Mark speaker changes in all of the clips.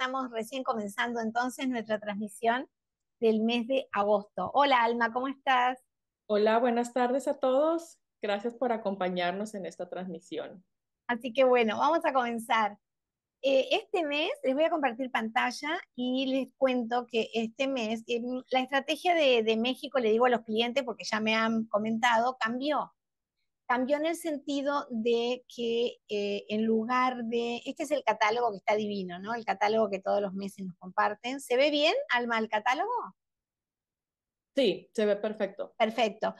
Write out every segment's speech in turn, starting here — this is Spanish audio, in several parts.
Speaker 1: estamos recién comenzando entonces nuestra transmisión del mes de agosto. Hola Alma, ¿cómo estás?
Speaker 2: Hola, buenas tardes a todos. Gracias por acompañarnos en esta transmisión.
Speaker 1: Así que bueno, vamos a comenzar. Eh, este mes les voy a compartir pantalla y les cuento que este mes em, la estrategia de México, le digo a los clientes porque ya me han comentado, cambió cambió en el sentido de que eh, en lugar de, este es el catálogo que está divino, ¿no? El catálogo que todos los meses nos comparten. ¿Se ve bien, Alma, el catálogo? Sí, se ve perfecto. Perfecto.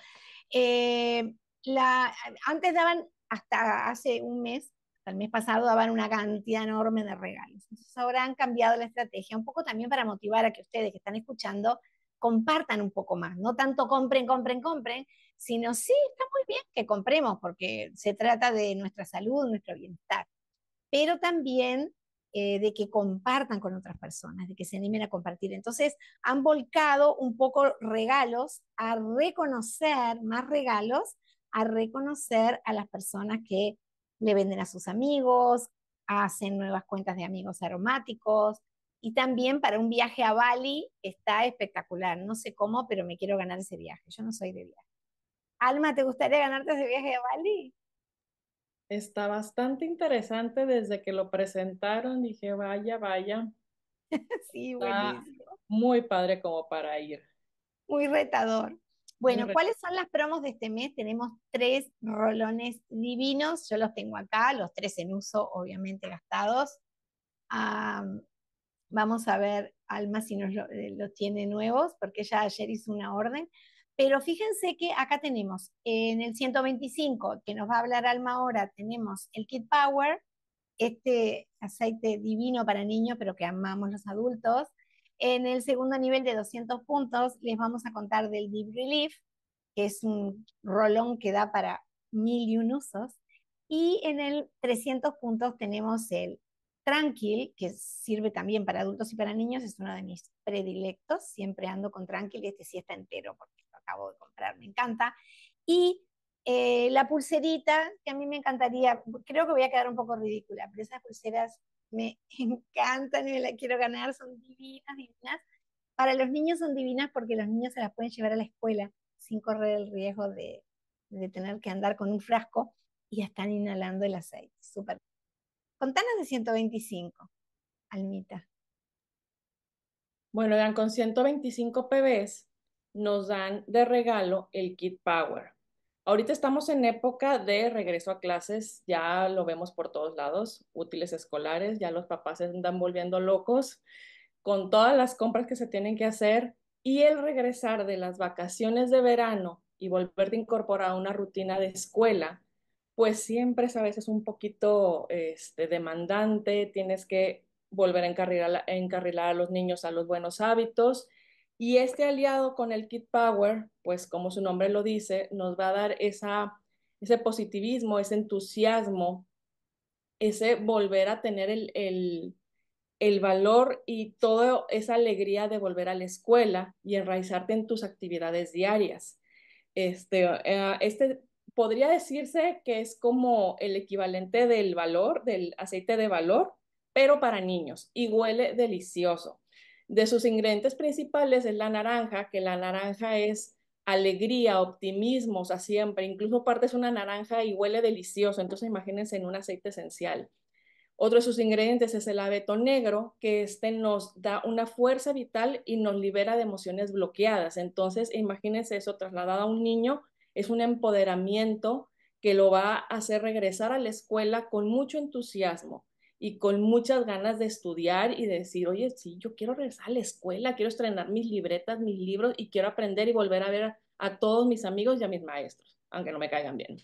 Speaker 1: Eh, la, antes daban, hasta hace un mes, hasta el mes pasado, daban una cantidad enorme de regalos. Entonces ahora han cambiado la estrategia, un poco también para motivar a que ustedes que están escuchando compartan un poco más, no tanto compren, compren, compren, sino sí, está muy bien que compremos porque se trata de nuestra salud, nuestro bienestar, pero también eh, de que compartan con otras personas, de que se animen a compartir. Entonces, han volcado un poco regalos a reconocer, más regalos, a reconocer a las personas que le venden a sus amigos, hacen nuevas cuentas de amigos aromáticos. Y también para un viaje a Bali está espectacular. No sé cómo, pero me quiero
Speaker 2: ganar ese viaje. Yo no soy de viaje.
Speaker 1: Alma, ¿te gustaría ganarte ese viaje de Bali?
Speaker 2: Está bastante interesante desde que lo presentaron, dije, vaya, vaya. sí, buenísimo. muy padre como para ir. Muy
Speaker 1: retador. Bueno, ¿cuáles son las promos de este mes? Tenemos tres rolones divinos, yo los tengo acá, los tres en uso, obviamente gastados. vamos a ver, Alma, si nos eh, los tiene nuevos, porque ya ayer hizo una orden. Pero fíjense que acá tenemos en el 125, que nos va a hablar Alma ahora, tenemos el Kid Power, este aceite divino para niños, pero que amamos los adultos. En el segundo nivel de 200 puntos les vamos a contar del Deep Relief, que es un rolón que da para mil y un usos. Y en el 300 puntos tenemos el Tranquil, que sirve también para adultos y para niños, es uno de mis predilectos. Siempre ando con Tranquil y este sí está entero, porque acabo de comprar, me encanta. Y eh, la pulserita, que a mí me encantaría, creo que voy a quedar un poco ridícula, pero esas pulseras me encantan y me las quiero ganar, son divinas, divinas. Para los niños son divinas porque los niños se las pueden llevar a la escuela sin correr el riesgo de, tener que andar con un frasco y están inhalando el aceite. Súper. Contanos de 125, Almita.
Speaker 2: Bueno, eran con 125 PBs nos dan de regalo el kit Power. Ahorita estamos en época de regreso a clases, ya lo vemos por todos lados, útiles escolares, ya los papás se andan volviendo locos con todas las compras que se tienen que hacer y el regresar de las vacaciones de verano y volver a incorporar a una rutina de escuela, pues siempre es a veces un poquito este, demandante, tienes que volver a encarrilar a los niños a los buenos hábitos y este aliado con el Kid Power, pues como su nombre lo dice, nos va a dar ese positivismo, ese entusiasmo, ese volver a tener el, valor y toda esa alegría de volver a la escuela y enraizarte en tus actividades diarias. Este, eh, este podría decirse que es como el equivalente del valor, del aceite de valor, pero para niños y huele delicioso. De sus ingredientes principales es la naranja, que la naranja es alegría, optimismo, o sea, siempre. Incluso parte es una naranja y huele delicioso, entonces imagínense en un aceite esencial. Otro de sus ingredientes es el abeto negro, que este nos da una fuerza vital y nos libera de emociones bloqueadas. Entonces, imagínense eso trasladado a un niño, es un empoderamiento que lo va a hacer regresar a la escuela con mucho entusiasmo y con muchas ganas de estudiar y de decir, oye, sí, yo quiero regresar a la escuela, quiero estrenar mis libretas, mis libros y quiero aprender y volver a ver a, todos mis amigos y a mis maestros, aunque no me caigan bien.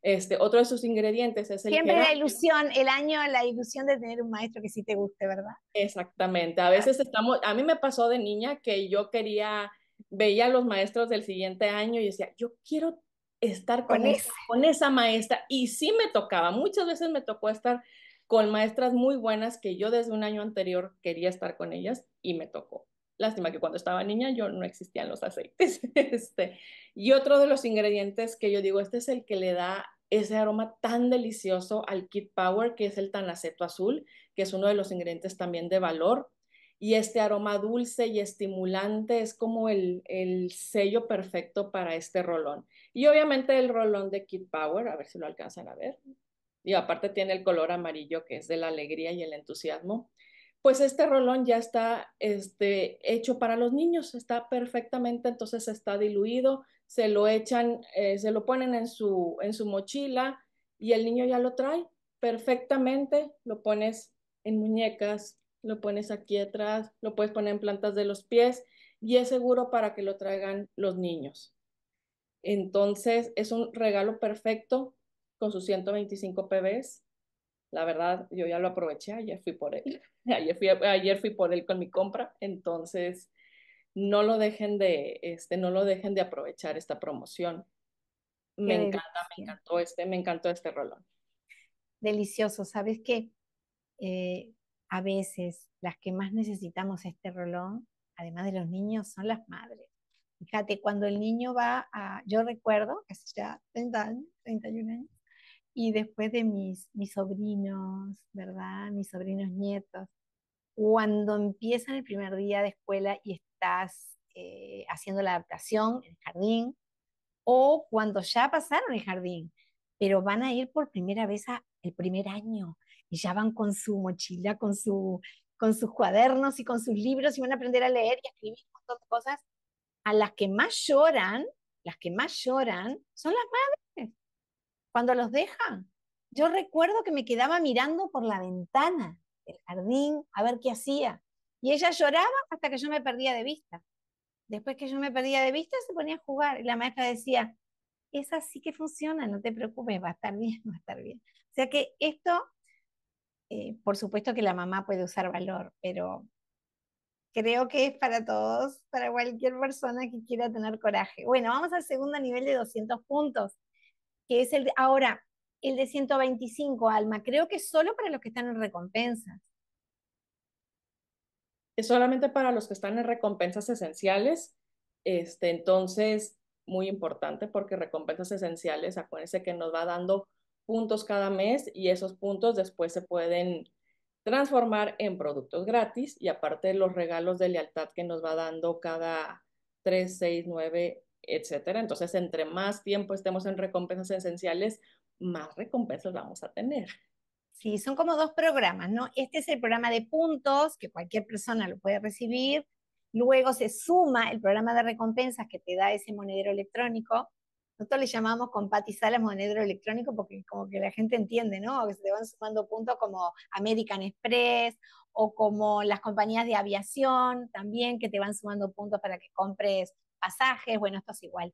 Speaker 2: Este, otro de sus ingredientes es el Siempre la
Speaker 1: ilusión, el año, la ilusión de tener un maestro que sí te guste, ¿verdad?
Speaker 2: Exactamente. A veces estamos, a mí me pasó de niña que yo quería, veía a los maestros del siguiente año y decía, yo quiero estar con, con esa maestra. Y sí me tocaba, muchas veces me tocó estar con maestras muy buenas que yo desde un año anterior quería estar con ellas y me tocó. Lástima que cuando estaba niña yo no existían los aceites. Este. Y otro de los ingredientes que yo digo, este es el que le da ese aroma tan delicioso al Kid Power, que es el tanaceto azul, que es uno de los ingredientes también de valor. Y este aroma dulce y estimulante es como el, el sello perfecto para este rolón. Y obviamente el rolón de Kid Power, a ver si lo alcanzan a ver, y aparte tiene el color amarillo que es de la alegría y el entusiasmo, pues este rolón ya está este, hecho para los niños, está perfectamente, entonces está diluido, se lo echan, eh, se lo ponen en su, en su mochila y el niño ya lo trae perfectamente, lo pones en muñecas, lo pones aquí atrás, lo puedes poner en plantas de los pies y es seguro para que lo traigan los niños. Entonces es un regalo perfecto con sus 125 PBs. La verdad, yo ya lo aproveché, ayer fui por él, ayer fui, ayer fui por él con mi compra, entonces no lo dejen de, este, no lo dejen de aprovechar esta promoción. Me encanta, me encantó este, me encantó este rolón.
Speaker 1: Delicioso, ¿sabes qué? Eh, a veces las que más necesitamos este rolón, además de los niños, son las madres. Fíjate, cuando el niño va a, yo recuerdo, casi ya 30 años, 31 años, y después de mis, mis sobrinos, ¿verdad? Mis sobrinos nietos. Cuando empiezan el primer día de escuela y estás eh, haciendo la adaptación en el jardín, o cuando ya pasaron el jardín, pero van a ir por primera vez a, el primer año y ya van con su mochila, con, su, con sus cuadernos y con sus libros y van a aprender a leer y a escribir un montón de cosas. A las que más lloran, las que más lloran son las madres cuando los dejan, yo recuerdo que me quedaba mirando por la ventana del jardín a ver qué hacía. Y ella lloraba hasta que yo me perdía de vista. Después que yo me perdía de vista, se ponía a jugar. Y la maestra decía, esa así que funciona, no te preocupes, va a estar bien, va a estar bien. O sea que esto, eh, por supuesto que la mamá puede usar valor, pero creo que es para todos, para cualquier persona que quiera tener coraje. Bueno, vamos al segundo nivel de 200 puntos que es el, ahora, el de 125 alma, creo que es solo para los que están en recompensas.
Speaker 2: Es solamente para los que están en recompensas esenciales. Este, entonces, muy importante porque recompensas esenciales, acuérdense que nos va dando puntos cada mes y esos puntos después se pueden transformar en productos gratis y aparte los regalos de lealtad que nos va dando cada 3, 6, 9 etcétera. Entonces, entre más tiempo estemos en recompensas esenciales, más recompensas vamos a tener. Sí, son como dos programas, ¿no? Este es el programa de puntos, que
Speaker 1: cualquier persona lo puede recibir. Luego se suma el programa de recompensas que te da ese monedero electrónico. Nosotros le llamamos con el monedero electrónico porque como que la gente entiende, ¿no? Que se te van sumando puntos como American Express o como las compañías de aviación también que te van sumando puntos para que compres pasajes, bueno, esto es igual.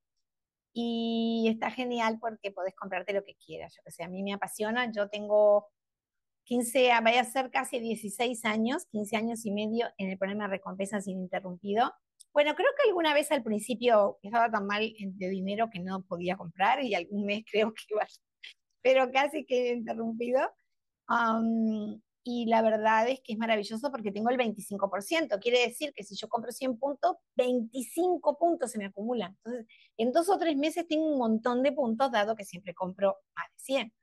Speaker 1: Y está genial porque podés comprarte lo que quieras, yo que sé, a mí me apasiona, yo tengo 15, ah, vaya a ser casi 16 años, 15 años y medio en el programa de recompensas ininterrumpido. Bueno, creo que alguna vez al principio estaba tan mal de dinero que no podía comprar y algún mes creo que iba, pero casi que interrumpido y la verdad es que es maravilloso porque tengo el 25%. Quiere decir que si yo compro 100 puntos, 25 puntos se me acumulan. Entonces, en dos o tres meses tengo un montón de puntos, dado que siempre compro más de 100.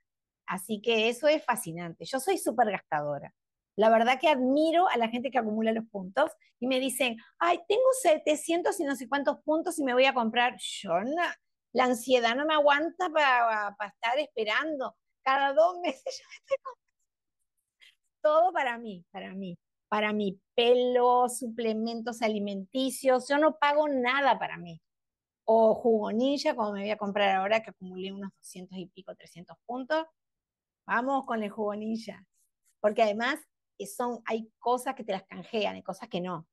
Speaker 1: Así que eso es fascinante. Yo soy súper gastadora. La verdad que admiro a la gente que acumula los puntos y me dicen, ay, tengo 700 y no sé cuántos puntos y me voy a comprar. Yo la ansiedad no me aguanta para, para estar esperando. Cada dos meses yo me estoy comprando todo para mí, para mí, para mi pelo, suplementos alimenticios, yo no pago nada para mí. O jugonilla, como me voy a comprar ahora que acumulé unos 200 y pico, 300 puntos. Vamos con el jugonilla, porque además eh, son, hay cosas que te las canjean, y cosas que no.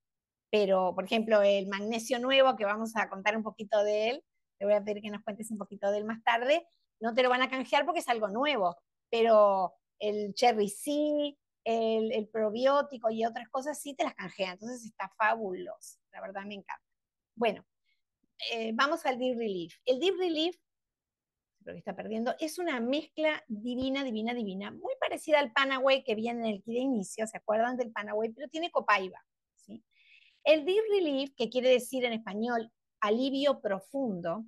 Speaker 1: Pero, por ejemplo, el magnesio nuevo, que vamos a contar un poquito de él, te voy a pedir que nos cuentes un poquito de él más tarde, no te lo van a canjear porque es algo nuevo, pero el cherry sí, el, probiótico y otras cosas, sí te las canjea. Entonces está fabuloso. La verdad me encanta. Bueno, eh, vamos al Deep Relief. El Deep Relief, creo que está perdiendo, es una mezcla divina, divina, divina, muy parecida al Panaway que viene en el kit de inicio, ¿se acuerdan del Panaway? Pero tiene copaiba. ¿sí? El Deep Relief, que quiere decir en español alivio profundo,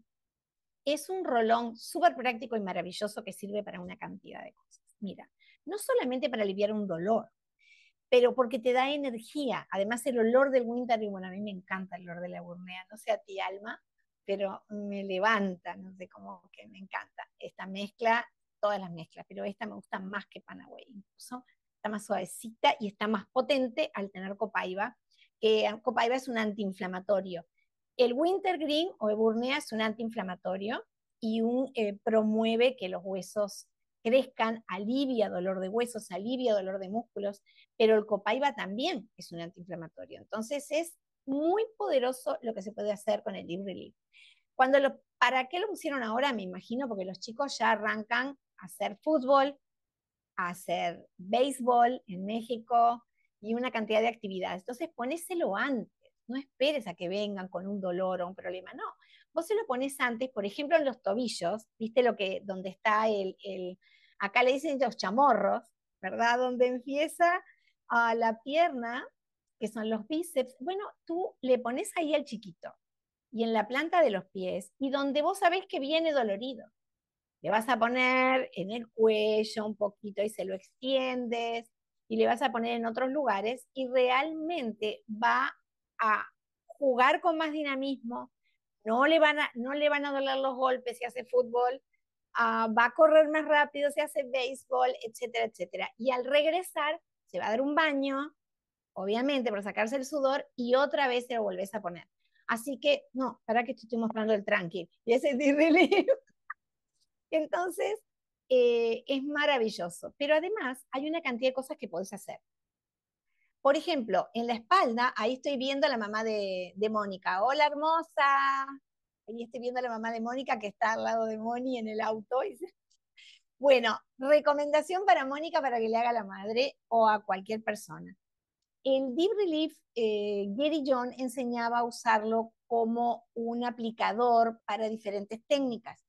Speaker 1: es un rolón súper práctico y maravilloso que sirve para una cantidad de cosas. Mira, no solamente para aliviar un dolor, pero porque te da energía. Además, el olor del winter, bueno, a mí me encanta el olor de la burnea, no sé a ti, Alma, pero me levanta, no sé cómo que me encanta esta mezcla, todas las mezclas, pero esta me gusta más que Panaway, incluso está más suavecita y está más potente al tener copaiba, que ah, copaiba es un antiinflamatorio. El wintergreen o eburnea es un antiinflamatorio y un, eh, promueve que los huesos crezcan, alivia dolor de huesos, alivia dolor de músculos, pero el copaiba también es un antiinflamatorio. Entonces es muy poderoso lo que se puede hacer con el Deep Relief. Cuando lo, ¿Para qué lo pusieron ahora? Me imagino porque los chicos ya arrancan a hacer fútbol, a hacer béisbol en México y una cantidad de actividades. Entonces ponéselo antes, no esperes a que vengan con un dolor o un problema, no vos se lo pones antes, por ejemplo, en los tobillos, viste lo que, donde está el, acá le dicen los chamorros, ¿verdad? Donde empieza a ah, la pierna, que son los bíceps. Bueno, tú le pones ahí al chiquito y en la planta de los pies y donde vos sabés que viene dolorido. Le vas a poner en el cuello un poquito y se lo extiendes y le vas a poner en otros lugares y realmente va a jugar con más dinamismo, no le van a, no le van a doler los golpes si hace fútbol, ah, va a correr más rápido si hace béisbol, etcétera, etcétera. Y al regresar, se va a dar un baño, obviamente, para sacarse el sudor y otra vez se lo volvés a poner. Así que, no, para que te estoy mostrando el tranqui. Y ese es Entonces, eh, es maravilloso. Pero además, hay una cantidad de cosas que puedes hacer. Por ejemplo, en la espalda, ahí estoy viendo a la mamá de, Mónica. Hola, hermosa. Ahí estoy viendo a la mamá de Mónica que está al lado de Moni en el auto. Bueno, recomendación para Mónica para que le haga a la madre o a cualquier persona. El Deep Relief, eh, Gary John enseñaba a usarlo como un aplicador para diferentes técnicas.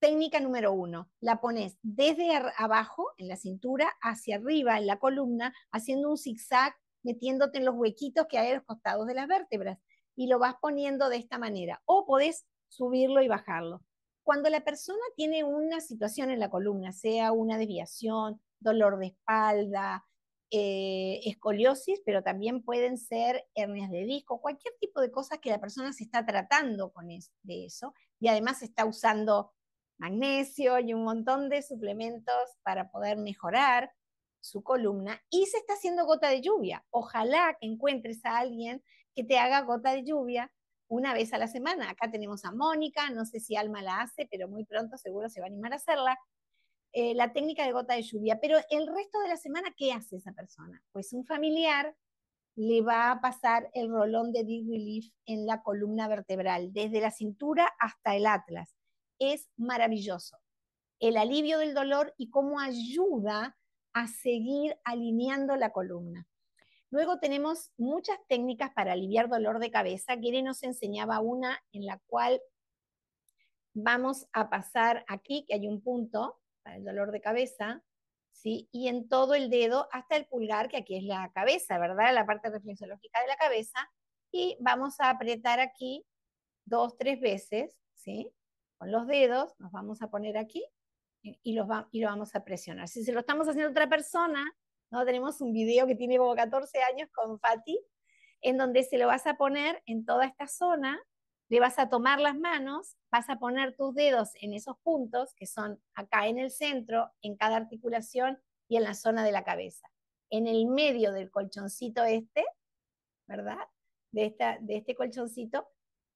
Speaker 1: Técnica número uno, la pones desde abajo, en la cintura, hacia arriba, en la columna, haciendo un zigzag, metiéndote en los huequitos que hay a los costados de las vértebras y lo vas poniendo de esta manera. O podés subirlo y bajarlo. Cuando la persona tiene una situación en la columna, sea una desviación, dolor de espalda, eh, escoliosis, pero también pueden ser hernias de disco, cualquier tipo de cosas que la persona se está tratando con de eso y además está usando magnesio y un montón de suplementos para poder mejorar su columna y se está haciendo gota de lluvia. Ojalá que encuentres a alguien que te haga gota de lluvia una vez a la semana. Acá tenemos a Mónica, no sé si Alma la hace, pero muy pronto seguro se va a animar a hacerla. Eh, la técnica de gota de lluvia, pero el resto de la semana, ¿qué hace esa persona? Pues un familiar le va a pasar el rolón de Deep Relief en la columna vertebral, desde la cintura hasta el atlas es maravilloso. El alivio del dolor y cómo ayuda a seguir alineando la columna. Luego tenemos muchas técnicas para aliviar dolor de cabeza. giri nos enseñaba una en la cual vamos a pasar aquí, que hay un punto para el dolor de cabeza, ¿sí? y en todo el dedo hasta el pulgar, que aquí es la cabeza, ¿verdad? La parte reflexológica de la cabeza. Y vamos a apretar aquí dos, tres veces, ¿sí? con los dedos, nos vamos a poner aquí y, los y lo vamos a presionar. Si se lo estamos haciendo a otra persona, ¿no? tenemos un video que tiene como 14 años con Fati, en donde se lo vas a poner en toda esta zona, le vas a tomar las manos, vas a poner tus dedos en esos puntos que son acá en el centro, en cada articulación y en la zona de la cabeza. En el medio del colchoncito este, ¿verdad? De, de este colchoncito,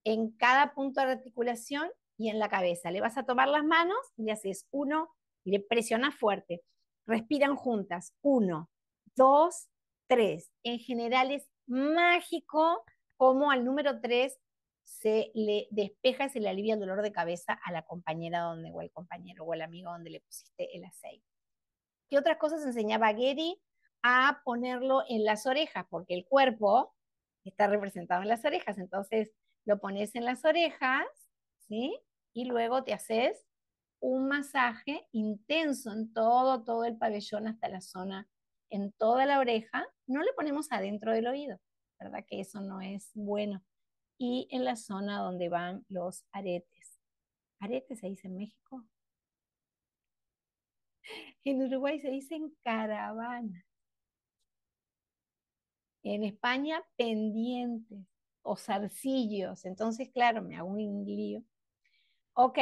Speaker 1: en cada punto de articulación y en la cabeza. Le vas a tomar las manos y le haces uno y le presionas fuerte. Respiran juntas. Uno, dos, tres. En general es mágico como al número tres se le despeja y se le alivia el dolor de cabeza a la compañera donde, o el compañero o al amigo donde le pusiste el aceite. ¿Qué otras cosas enseñaba Getty A ponerlo en las orejas, porque el cuerpo está representado en las orejas. Entonces lo pones en las orejas ¿sí? Y luego te haces un masaje intenso en todo, todo el pabellón hasta la zona, en toda la oreja. No le ponemos adentro del oído, ¿verdad? Que eso no es bueno. Y en la zona donde van los aretes. ¿Aretes se dice en México? En Uruguay se dicen caravana. En España, pendientes o zarcillos. Entonces, claro, me hago un lío Ok,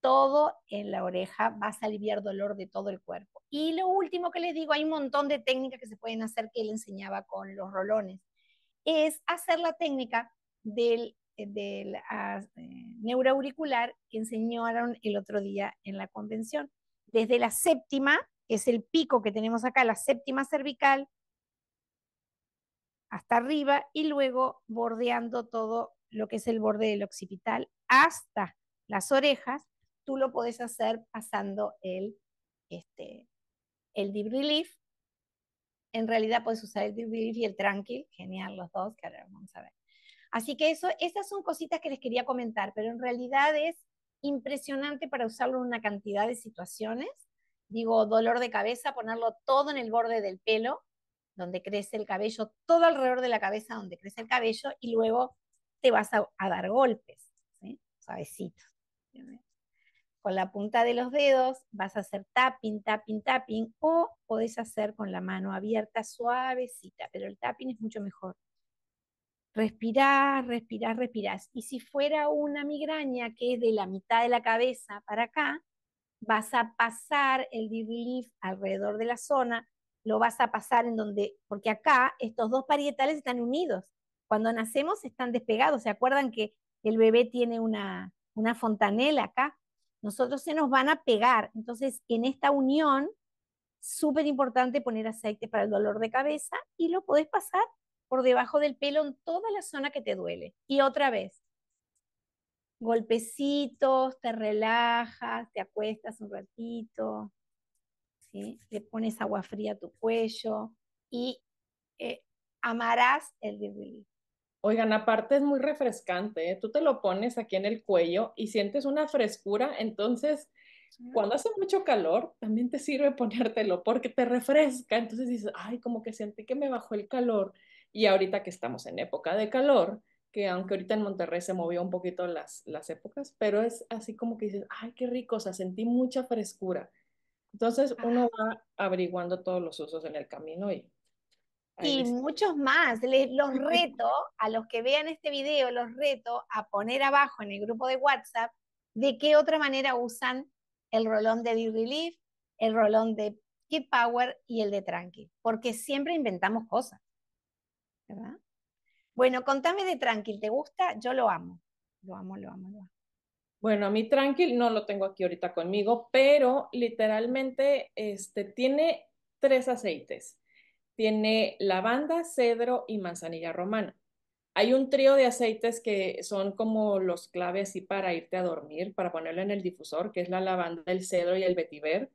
Speaker 1: todo en la oreja va a aliviar dolor de todo el cuerpo. Y lo último que les digo, hay un montón de técnicas que se pueden hacer que él enseñaba con los rolones, es hacer la técnica del, eh, del ah, eh, neuroauricular que enseñaron el otro día en la convención. Desde la séptima, que es el pico que tenemos acá, la séptima cervical, hasta arriba y luego bordeando todo lo que es el borde del occipital hasta las orejas, tú lo puedes hacer pasando el, este, el deep relief. En realidad puedes usar el deep relief y el tranquil, genial los dos, que ahora vamos a ver. Así que eso, esas son cositas que les quería comentar, pero en realidad es impresionante para usarlo en una cantidad de situaciones. Digo, dolor de cabeza, ponerlo todo en el borde del pelo, donde crece el cabello, todo alrededor de la cabeza donde crece el cabello, y luego te vas a, dar golpes, ¿sí? suavecitos. Con la punta de los dedos vas a hacer tapping, tapping, tapping, o podés hacer con la mano abierta, suavecita, pero el tapping es mucho mejor. Respirás, respirar, respirar Y si fuera una migraña que es de la mitad de la cabeza para acá, vas a pasar el deep relief alrededor de la zona, lo vas a pasar en donde, porque acá estos dos parietales están unidos. Cuando nacemos están despegados. ¿Se acuerdan que el bebé tiene una, una fontanela acá, nosotros se nos van a pegar. Entonces, en esta unión, súper importante poner aceite para el dolor de cabeza y lo podés pasar por debajo del pelo en toda la zona que te duele. Y otra vez, golpecitos, te relajas, te acuestas un ratito, le pones agua fría a tu cuello y eh, amarás el relief.
Speaker 2: Oigan, aparte es muy refrescante, ¿eh? tú te lo pones aquí en el cuello y sientes una frescura, entonces cuando hace mucho calor también te sirve ponértelo porque te refresca, entonces dices, ay, como que sentí que me bajó el calor y ahorita que estamos en época de calor, que aunque ahorita en Monterrey se movió un poquito las, las épocas, pero es así como que dices, ay, qué rico, o sea, sentí mucha frescura. Entonces uno va averiguando todos los usos en el camino y y muchos
Speaker 1: más. Les, los reto a los que vean este video, los reto a poner abajo en el grupo de WhatsApp de qué otra manera usan el rolón de D-Relief, el rolón de Keep Power y el de Tranquil porque siempre inventamos cosas. Bueno, contame de Tranquil, ¿te gusta? Yo lo amo, lo amo, lo
Speaker 2: amo, lo amo. Bueno, a mí Tranquil no lo tengo aquí ahorita conmigo, pero literalmente este, tiene tres aceites tiene lavanda, cedro y manzanilla romana. Hay un trío de aceites que son como los claves y para irte a dormir, para ponerlo en el difusor, que es la lavanda, el cedro y el vetiver.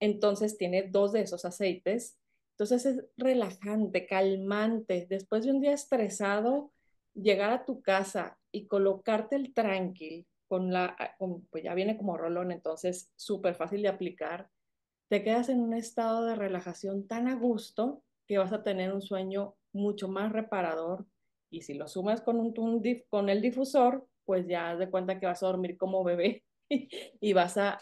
Speaker 2: Entonces tiene dos de esos aceites. Entonces es relajante, calmante. Después de un día estresado, llegar a tu casa y colocarte el tranquil con la, pues ya viene como rolón, entonces súper fácil de aplicar te quedas en un estado de relajación tan a gusto que vas a tener un sueño mucho más reparador. Y si lo sumas con, un, con el difusor, pues ya haz de cuenta que vas a dormir como bebé y vas a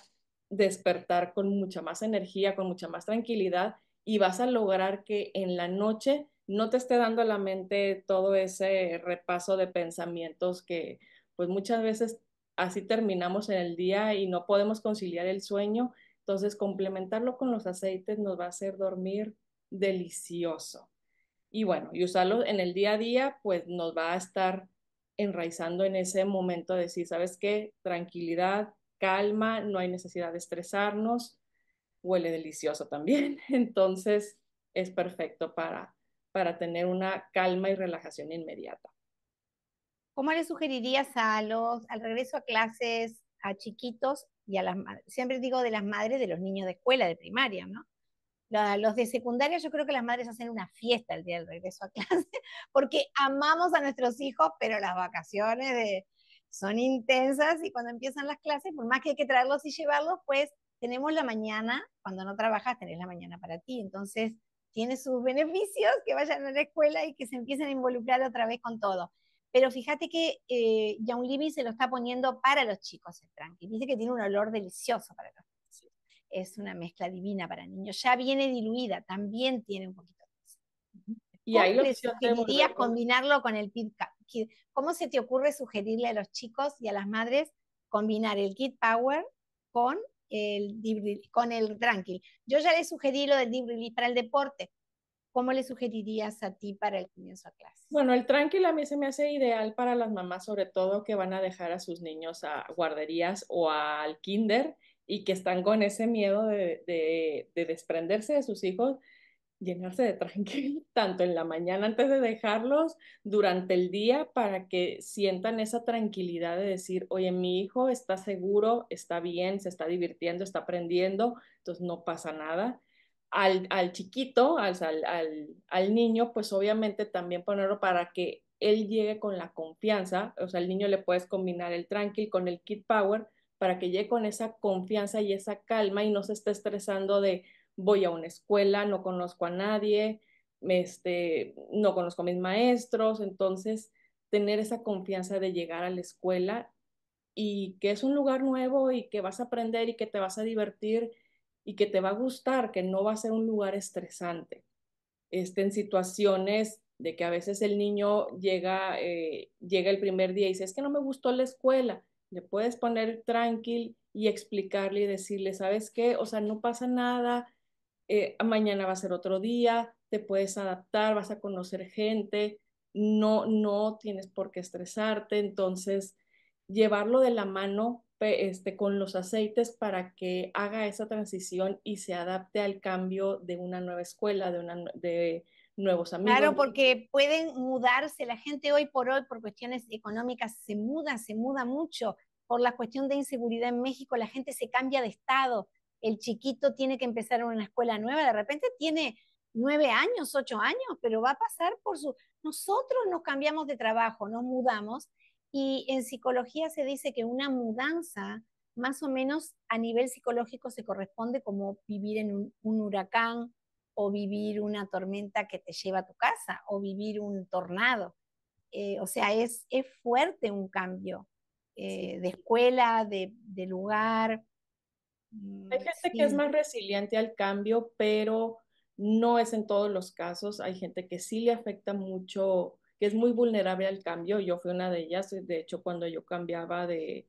Speaker 2: despertar con mucha más energía, con mucha más tranquilidad y vas a lograr que en la noche no te esté dando a la mente todo ese repaso de pensamientos que pues muchas veces así terminamos en el día y no podemos conciliar el sueño entonces, complementarlo con los aceites nos va a hacer dormir delicioso. Y bueno, y usarlo en el día a día, pues nos va a estar enraizando en ese momento de decir, ¿sabes qué? Tranquilidad, calma, no hay necesidad de estresarnos, huele delicioso también. Entonces, es perfecto para, para tener una calma y relajación inmediata.
Speaker 1: ¿Cómo le sugerirías a los, al regreso a clases, a chiquitos y a las madres, siempre digo de las madres de los niños de escuela, de primaria, ¿no? Los de secundaria, yo creo que las madres hacen una fiesta el día del regreso a clase, porque amamos a nuestros hijos, pero las vacaciones son intensas y cuando empiezan las clases, por más que hay que traerlos y llevarlos, pues tenemos la mañana, cuando no trabajas, tenés la mañana para ti. Entonces, tiene sus beneficios que vayan a la escuela y que se empiecen a involucrar otra vez con todo pero fíjate que eh, un Living se lo está poniendo para los chicos el tranqui. Dice que tiene un olor delicioso para los chicos. Es una mezcla divina para niños. Ya viene diluida, también tiene un poquito
Speaker 2: de Y ahí lo
Speaker 1: combinarlo con el ¿Cómo se te ocurre sugerirle a los chicos y a las madres combinar el Kid Power con el, Tranquil? Yo ya le sugerí lo del Deep para el deporte, ¿cómo le sugerirías a ti para el comienzo a clase?
Speaker 2: Bueno, el tranquil a mí se me hace ideal para las mamás, sobre todo que van a dejar a sus niños a guarderías o al kinder y que están con ese miedo de, de desprenderse de sus hijos, llenarse de tranquil, tanto en la mañana antes de dejarlos, durante el día, para que sientan esa tranquilidad de decir, oye, mi hijo está seguro, está bien, se está divirtiendo, está aprendiendo, entonces no pasa nada al, al chiquito, al, al, al, niño, pues obviamente también ponerlo para que él llegue con la confianza, o sea, al niño le puedes combinar el tranquil con el kid power para que llegue con esa confianza y esa calma y no se esté estresando de voy a una escuela, no conozco a nadie, este, no conozco a mis maestros, entonces tener esa confianza de llegar a la escuela y que es un lugar nuevo y que vas a aprender y que te vas a divertir y que te va a gustar, que no va a ser un lugar estresante. Este, en situaciones de que a veces el niño llega, eh, llega el primer día y dice, es que no me gustó la escuela, le puedes poner tranquil y explicarle y decirle, ¿sabes qué? O sea, no pasa nada, eh, mañana va a ser otro día, te puedes adaptar, vas a conocer gente, no, no tienes por qué estresarte, entonces llevarlo de la mano este, con los aceites para que haga esa transición y se adapte al cambio de una nueva escuela, de, una, de nuevos amigos. Claro,
Speaker 1: porque pueden mudarse, la gente hoy por hoy por cuestiones económicas se muda, se muda mucho, por la cuestión de inseguridad en México la gente se cambia de estado, el chiquito tiene que empezar una escuela nueva, de repente tiene nueve años, ocho años, pero va a pasar por su... Nosotros nos cambiamos de trabajo, nos mudamos y en psicología se dice que una mudanza, más o menos a nivel psicológico, se corresponde como vivir en un, huracán o vivir una tormenta que te lleva a tu casa o vivir un tornado. Eh, o sea, es, es fuerte un cambio eh, de escuela, de,
Speaker 2: lugar.
Speaker 1: Mm, Hay gente que es más
Speaker 2: resiliente al cambio, pero no es en todos los casos. Hay gente que sí le afecta mucho que es muy vulnerable al cambio. Yo fui una de ellas, eh, de hecho, cuando yo cambiaba de,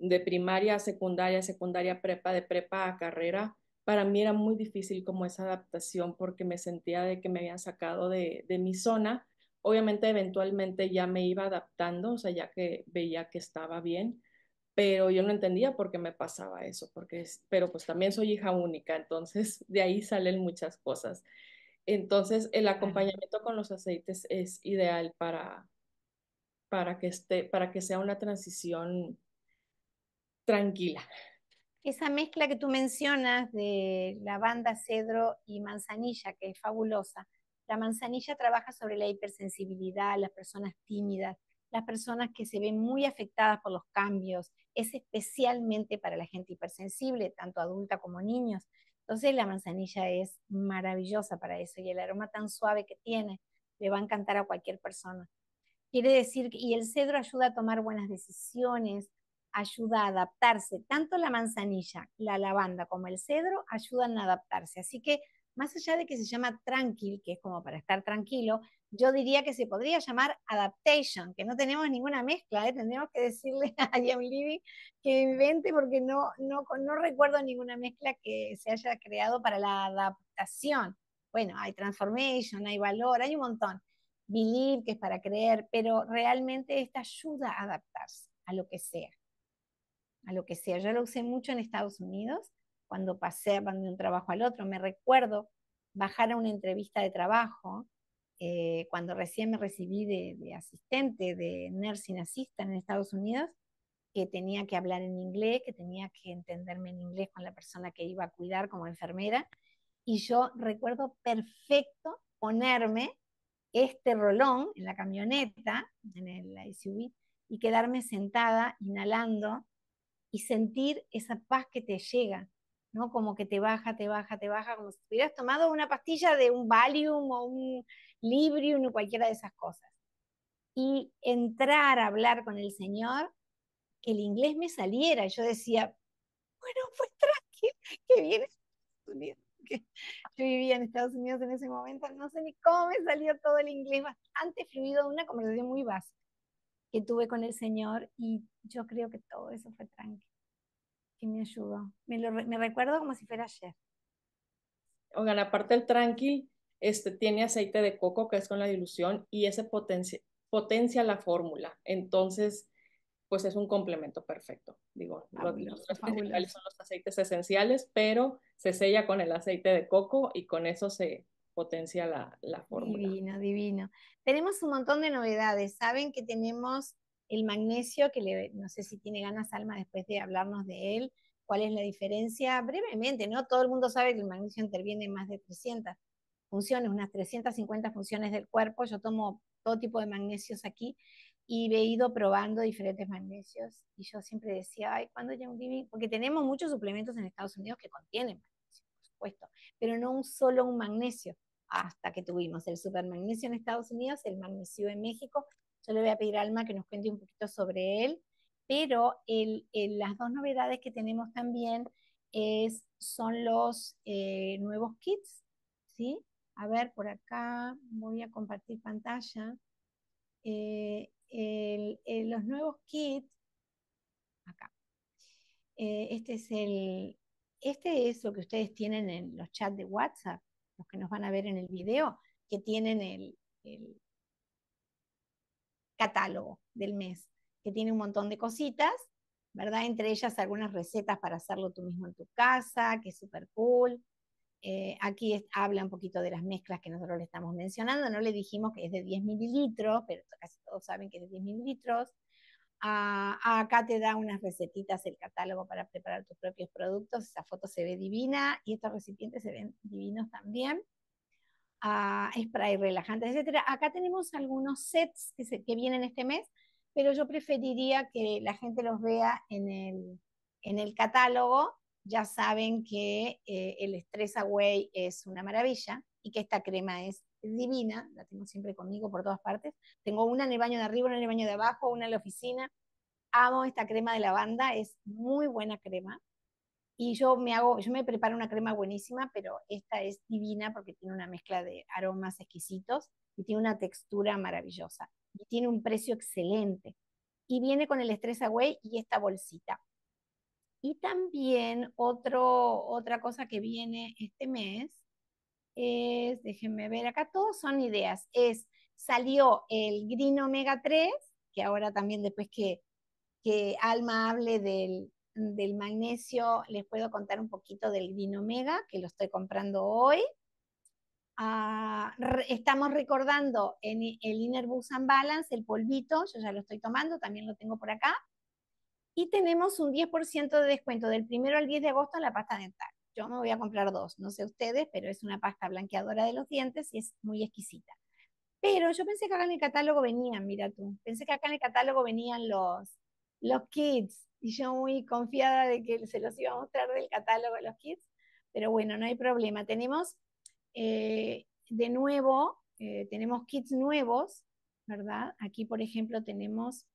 Speaker 2: de primaria a secundaria, secundaria prepa, de prepa a carrera, para mí era muy difícil como esa adaptación porque me sentía de que me habían sacado de, de mi zona. Obviamente eventualmente ya me iba adaptando, o sea, ya que veía que estaba bien, pero yo no entendía por qué me pasaba eso, porque pero pues también soy hija única, entonces de ahí salen muchas cosas. Entonces, el acompañamiento con los aceites es ideal para, que, para que sea una transición tranquila.
Speaker 1: Esa mezcla que tú mencionas de lavanda, cedro y manzanilla, que es fabulosa. La manzanilla trabaja sobre la hipersensibilidad, las personas tímidas, las personas que se ven muy afectadas por los cambios. Es especialmente para la gente hipersensible, tanto adulta como niños. Entonces la manzanilla es maravillosa para eso y el aroma tan suave que tiene le va a encantar a cualquier persona. Quiere decir, y el cedro ayuda a tomar buenas decisiones, ayuda a adaptarse. Tanto la manzanilla, la lavanda como el cedro ayudan a adaptarse. Así que más allá de que se llama tranquil, que es como para estar tranquilo, yo diría que se podría llamar adaptation, que no tenemos ninguna mezcla, ¿eh? tendríamos que decirle a Liam Levy que invente porque no, no, recuerdo ninguna mezcla que se haya creado para la adaptación. Bueno, hay transformation, hay valor, hay un montón. Believe, que es para creer, pero realmente esta ayuda a adaptarse a lo que sea, a lo que sea. Yo lo usé mucho en Estados Unidos cuando pasé de un trabajo al otro. Me recuerdo bajar a una entrevista de trabajo, eh, cuando recién me recibí de, de, asistente, de nursing assistant en Estados Unidos, que tenía que hablar en inglés, que tenía que entenderme en inglés con la persona que iba a cuidar como enfermera. Y yo recuerdo perfecto ponerme este rolón en la camioneta, en el SUV, y quedarme sentada, inhalando, y sentir esa paz que te llega. ¿no? Como que te baja, te baja, te baja, como si hubieras tomado una pastilla de un Valium o un Librium o cualquiera de esas cosas. Y entrar a hablar con el Señor, que el inglés me saliera. Yo decía, bueno, pues tranquilo, que viene yo vivía en Estados Unidos en ese momento, no sé ni cómo me salió todo el inglés, bastante fluido, una conversación muy básica que tuve con el Señor y yo creo que todo eso fue tranquilo
Speaker 2: me ayudó.
Speaker 1: Me, recuerdo como si fuera ayer.
Speaker 2: Oigan, aparte el tranquil, este tiene aceite de coco que es con la dilución y ese potencia, potencia la fórmula. Entonces, pues es un complemento perfecto. Digo, los, son los aceites esenciales, pero se sella con el aceite de coco y con eso se potencia la, la fórmula.
Speaker 1: Divino, divino. Tenemos un montón de novedades. Saben que tenemos el magnesio, que le, no sé si tiene ganas Alma después de hablarnos de él, cuál es la diferencia brevemente, ¿no? Todo el mundo sabe que el magnesio interviene en más de 300 funciones, unas 350 funciones del cuerpo. Yo tomo todo tipo de magnesios aquí y he ido probando diferentes magnesios y yo siempre decía, ay, ¿cuándo ya un Porque tenemos muchos suplementos en Estados Unidos que contienen magnesio, por supuesto, pero no un solo un magnesio, hasta que tuvimos el super magnesio en Estados Unidos, el magnesio en México yo le voy a pedir a Alma que nos cuente un poquito sobre él, pero el, las dos novedades que tenemos también es, son los eh, nuevos kits, ¿sí? A ver, por acá voy a compartir pantalla. Eh, los nuevos kits, acá. Eh, este es el, este es lo que ustedes tienen en los chats de WhatsApp, los que nos van a ver en el video, que tienen el catálogo del mes, que tiene un montón de cositas, ¿verdad? Entre ellas algunas recetas para hacerlo tú mismo en tu casa, que es súper cool. Eh, aquí habla un poquito de las mezclas que nosotros le estamos mencionando. No le dijimos que es de 10 mililitros, pero casi todos saben que es de 10 mililitros. Ah, acá te da unas recetitas, el catálogo para preparar tus propios productos. Esa foto se ve divina y estos recipientes se ven divinos también a spray relajante, etcétera. Acá tenemos algunos sets que, vienen este mes, pero yo preferiría que la gente los vea en el, en el catálogo. Ya saben que eh, el Stress Away es una maravilla y que esta crema es divina, la tengo siempre conmigo por todas partes. Tengo una en el baño de arriba, una en el baño de abajo, una en la oficina. Amo esta crema de lavanda, es muy buena crema. Y yo me hago, yo me preparo una crema buenísima, pero esta es divina porque tiene una mezcla de aromas exquisitos y tiene una textura maravillosa y tiene un precio excelente. Y viene con el Stress Away y esta bolsita. Y también otro, otra cosa que viene este mes es, déjenme ver, acá todos son ideas, es, salió el Green Omega 3, que ahora también después que, que Alma hable del, del magnesio les puedo contar un poquito del Vinomega, que lo estoy comprando hoy. Ah, estamos recordando en el Inner Boost and Balance el polvito, yo ya lo estoy tomando, también lo tengo por acá. Y tenemos un 10% de descuento del primero al 10 de agosto en la pasta dental. Yo me voy a comprar dos, no sé ustedes, pero es una pasta blanqueadora de los dientes y es muy exquisita. Pero yo pensé que acá en el catálogo venían, mira tú, pensé que acá en el catálogo venían los, los kits, y yo muy confiada de que se los iba a mostrar del catálogo de los kits, pero bueno, no hay problema. Tenemos eh, de nuevo, eh, tenemos kits nuevos, ¿verdad? Aquí, por ejemplo, tenemos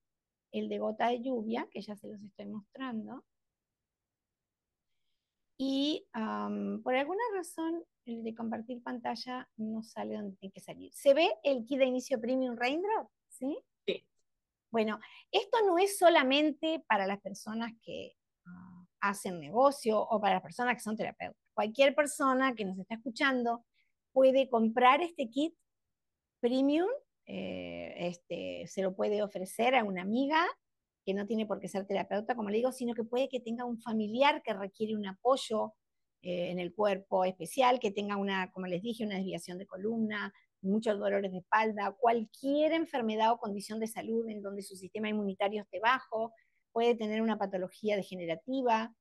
Speaker 1: el de gota de lluvia, que ya se los estoy mostrando. Y por alguna razón, el de compartir pantalla no sale donde tiene que salir. ¿Se ve el kit de inicio Premium Raindrop? ¿Sí? Bueno, esto no es solamente para las personas que ah, hacen negocio o para las personas que son terapeutas. Cualquier persona que nos está escuchando puede comprar este kit premium, eh, este, se lo puede ofrecer a una amiga que no tiene por qué ser terapeuta, como le digo, sino que puede que tenga un familiar que requiere un apoyo eh, en el cuerpo especial, que tenga una, como les dije, una desviación de columna, muchos dolores de espalda, cualquier enfermedad o condición de salud en donde su sistema inmunitario esté bajo, puede tener una patología degenerativa,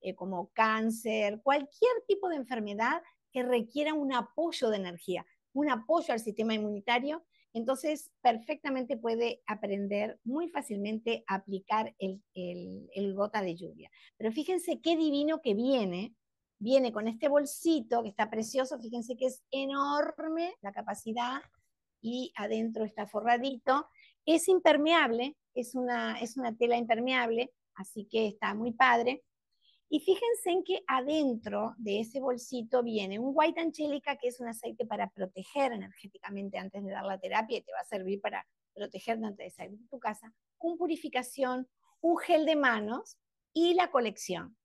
Speaker 1: eh, como cáncer, cualquier tipo de enfermedad que requiera un apoyo de energía, un apoyo al sistema inmunitario, entonces perfectamente puede aprender muy fácilmente a aplicar el, el gota de lluvia. Pero fíjense qué divino que viene viene con este bolsito que está precioso, fíjense que es enorme la capacidad y adentro está forradito. Es impermeable, es una, tela impermeable, así que está muy padre. Y fíjense en que adentro de ese bolsito viene un White Angelica, que es un aceite para proteger energéticamente antes de dar la terapia y te va a servir para proteger antes de salir de tu casa, un purificación, un gel de manos y la colección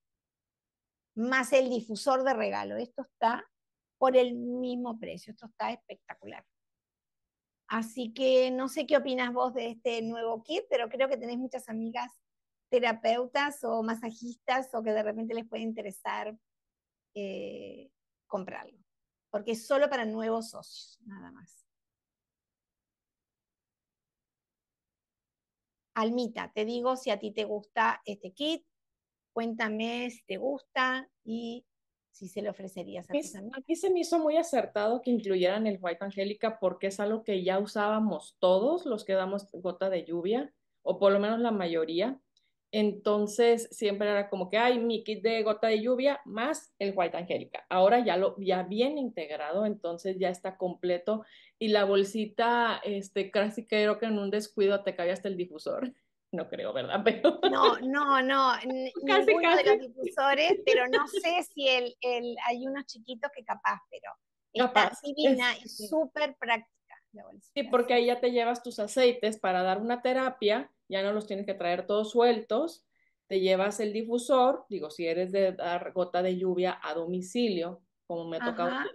Speaker 1: más el difusor de regalo. Esto está por el mismo precio, esto está espectacular. Así que no sé qué opinas vos de este nuevo kit, pero creo que tenés muchas amigas terapeutas o masajistas o que de repente les puede interesar eh, comprarlo, porque es solo para nuevos socios, nada más. Almita, te digo si a ti te gusta este kit Cuéntame si te gusta y si se le ofrecerías
Speaker 2: a tus A Aquí se me hizo muy acertado que incluyeran el White Angélica porque es algo que ya usábamos todos los que damos gota de lluvia, o por lo menos la mayoría. Entonces siempre era como que, hay mi kit de gota de lluvia más el White Angélica. Ahora ya lo, ya bien integrado, entonces ya está completo. Y la bolsita, este, casi creo que en un descuido te cabía hasta el difusor no creo, ¿verdad? Pero...
Speaker 1: No, no, no, casi, ninguno de los difusores, pero no sé si el, el, hay unos chiquitos que capaz, pero capaz. divina y súper práctica. Sí, porque
Speaker 2: ahí ya te llevas tus aceites para dar una terapia, ya no los tienes que traer todos sueltos, te llevas el difusor, digo, si eres de dar gota de lluvia a domicilio, como me ha tocado.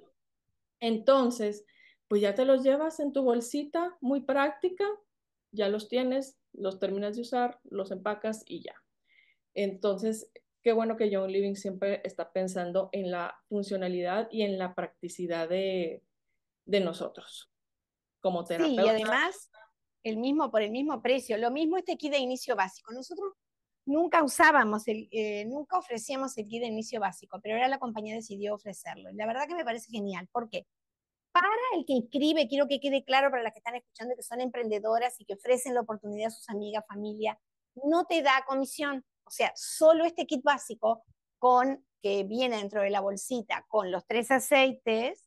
Speaker 2: Entonces, pues ya te los llevas en tu bolsita, muy práctica, ya los tienes los terminas de usar, los empacas y ya. Entonces, qué bueno que John Living siempre está pensando en la funcionalidad y en la practicidad de, nosotros como terapeuta. Sí, y además,
Speaker 1: el mismo por el mismo precio. Lo mismo este kit de inicio básico. Nosotros nunca usábamos, el, eh, nunca ofrecíamos el kit de inicio básico, pero ahora la compañía decidió ofrecerlo. La verdad que me parece genial. ¿Por qué? para el que inscribe, quiero que quede claro para las que están escuchando que son emprendedoras y que ofrecen la oportunidad a sus amigas, familia, no te da comisión. O sea, solo este kit básico con que viene dentro de la bolsita con los tres aceites,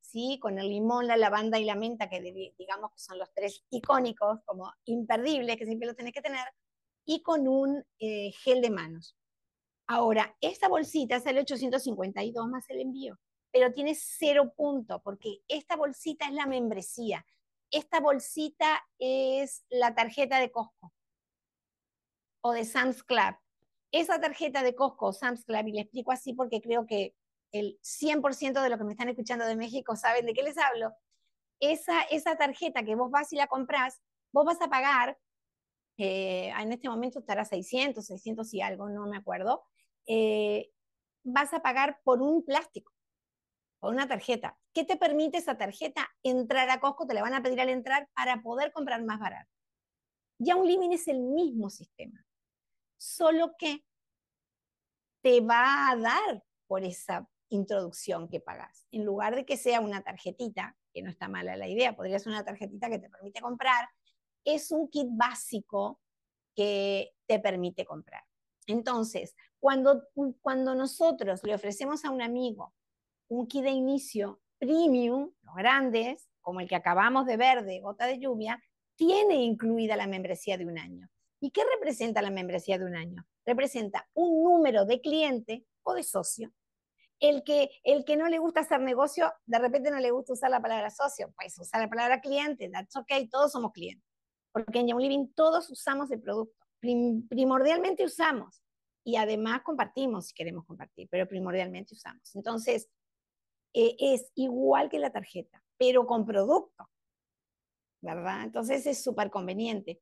Speaker 1: ¿sí? con el limón, la lavanda y la menta, que digamos que son los tres icónicos, como imperdibles, que siempre lo tenés que tener, y con un eh, gel de manos. Ahora, esta bolsita sale 852 más el envío pero tiene cero punto, porque esta bolsita es la membresía, esta bolsita es la tarjeta de Costco o de Sam's Club. Esa tarjeta de Costco o Sam's Club, y le explico así porque creo que el 100% de los que me están escuchando de México saben de qué les hablo, esa, esa tarjeta que vos vas y la comprás, vos vas a pagar, eh, en este momento estará 600, 600 y algo, no me acuerdo, eh, vas a pagar por un plástico una tarjeta. ¿Qué te permite esa tarjeta? Entrar a Costco, te la van a pedir al entrar para poder comprar más barato. Ya un living es el mismo sistema, solo que te va a dar por esa introducción que pagas. En lugar de que sea una tarjetita, que no está mala la idea, podría ser una tarjetita que te permite comprar, es un kit básico que te permite comprar. Entonces, cuando, cuando nosotros le ofrecemos a un amigo un kit de inicio premium, los grandes, como el que acabamos de ver de Gota de Lluvia, tiene incluida la membresía de un año. ¿Y qué representa la membresía de un año? Representa un número de cliente o de socio. El que, el que no le gusta hacer negocio, de repente no le gusta usar la palabra socio, pues usar la palabra cliente, that's okay, todos somos clientes. Porque en Young Living todos usamos el producto, primordialmente usamos y además compartimos si queremos compartir, pero primordialmente usamos. Entonces, eh, es igual que la tarjeta, pero con producto, ¿verdad? Entonces es súper conveniente.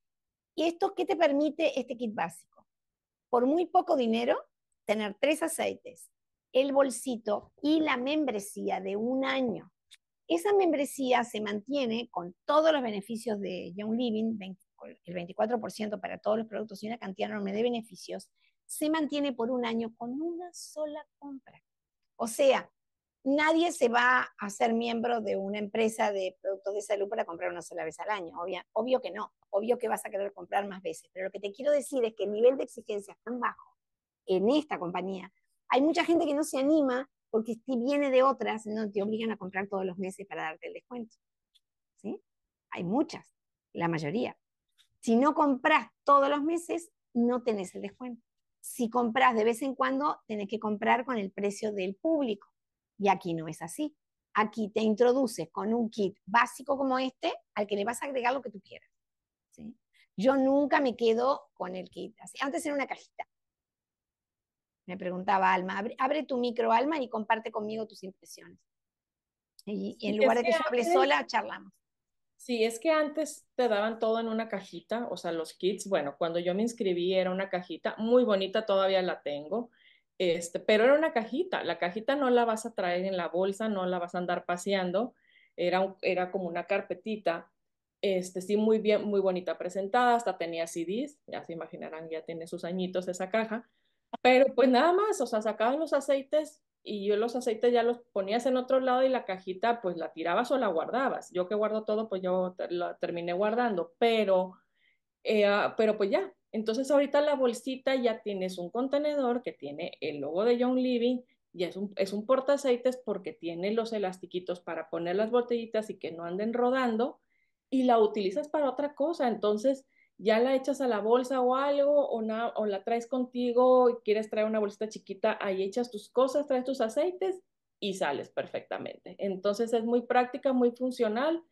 Speaker 1: ¿Y esto qué te permite este kit básico? Por muy poco dinero, tener tres aceites, el bolsito y la membresía de un año. Esa membresía se mantiene con todos los beneficios de Young Living, el 24% para todos los productos y una cantidad enorme de beneficios, se mantiene por un año con una sola compra. O sea, nadie se va a ser miembro de una empresa de productos de salud para comprar una sola vez al año. obvio que no, obvio que vas a querer comprar más veces. Pero lo que te quiero decir es que el nivel de exigencia es tan bajo en esta compañía. Hay mucha gente que no se anima porque si viene de otras, no te obligan a comprar todos los meses para darte el descuento. ¿Sí? Hay muchas, la mayoría. Si no compras todos los meses, no tenés el descuento. Si compras de vez en cuando, tenés que comprar con el precio del público y aquí no es así. Aquí te introduces con un kit básico como este al que le vas a agregar lo que tú quieras. Yo nunca me quedo con el kit. Así. Antes era una cajita. Me preguntaba Alma, abre, tu micro Alma y comparte conmigo tus
Speaker 2: impresiones. Y, en lugar de que, que yo hable sola, charlamos. Sí, es que antes te daban todo en una cajita, o sea, los kits, bueno, cuando yo me inscribí era una cajita muy bonita, todavía la tengo, este, pero era una cajita, la cajita no la vas a traer en la bolsa, no la vas a andar paseando, era, era como una carpetita, este, sí, muy bien, muy bonita presentada, hasta tenía CDs, ya se imaginarán, ya tiene sus añitos esa caja, pero pues nada más, o sea, sacaban los aceites y yo los aceites ya los ponías en otro lado y la cajita pues la tirabas o la guardabas, yo que guardo todo, pues yo la terminé guardando, pero, eh, ah, pero pues ya, entonces ahorita la bolsita ya tienes un contenedor que tiene el logo de Young Living, y es un, es porta aceites porque tiene los elastiquitos para poner las botellitas y que no anden rodando y la utilizas para otra cosa. Entonces ya la echas a la bolsa o algo o, o la traes contigo y quieres traer una bolsita chiquita, ahí echas tus cosas, traes tus aceites y sales perfectamente. Entonces es muy práctica, muy funcional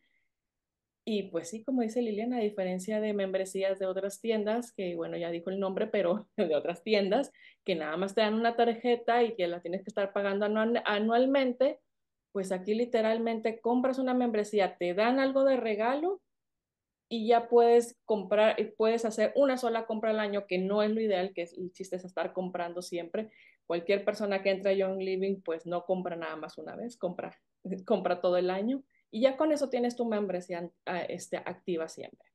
Speaker 2: y pues sí, como dice Lilian, a diferencia de membresías de otras tiendas, que bueno, ya dijo el nombre, pero de otras tiendas, que nada más te dan una tarjeta y que la tienes que estar pagando anualmente, pues aquí literalmente compras una membresía, te dan algo de regalo y ya puedes comprar, puedes hacer una sola compra al año, que no es lo ideal, que el chiste es estar comprando siempre. Cualquier persona que entra a Young Living, pues no compra nada más una vez, compra, compra todo el año y ya con eso tienes tu membresía ah, este, activa siempre.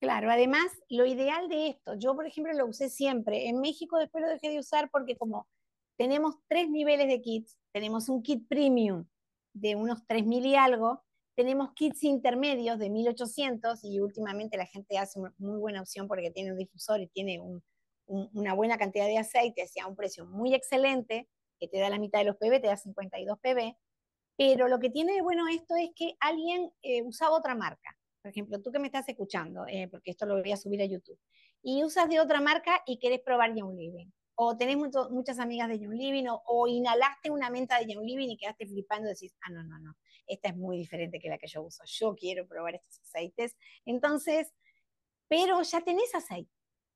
Speaker 1: Claro, además, lo ideal de esto, yo por ejemplo lo usé siempre, en México después lo dejé de usar porque como tenemos tres niveles de kits, tenemos un kit premium de unos 3.000 y algo, tenemos kits intermedios de 1.800 y últimamente la gente hace una muy buena opción porque tiene un difusor y tiene una buena cantidad de aceite y a un precio muy excelente, que te da la mitad de los PB, te da 52 PB. Pero lo que tiene de bueno esto es que alguien eh, usaba otra marca. Por ejemplo, tú que me estás escuchando, eh, porque esto lo voy a subir a YouTube, y usas de otra marca y querés probar Young Living. O tenés muchas amigas de Young Living, o, o, inhalaste una menta de Young Living y quedaste flipando y decís, ah, no, no, no, esta es muy diferente que la que yo uso. Yo quiero probar estos aceites. Entonces, pero ya tenés aceite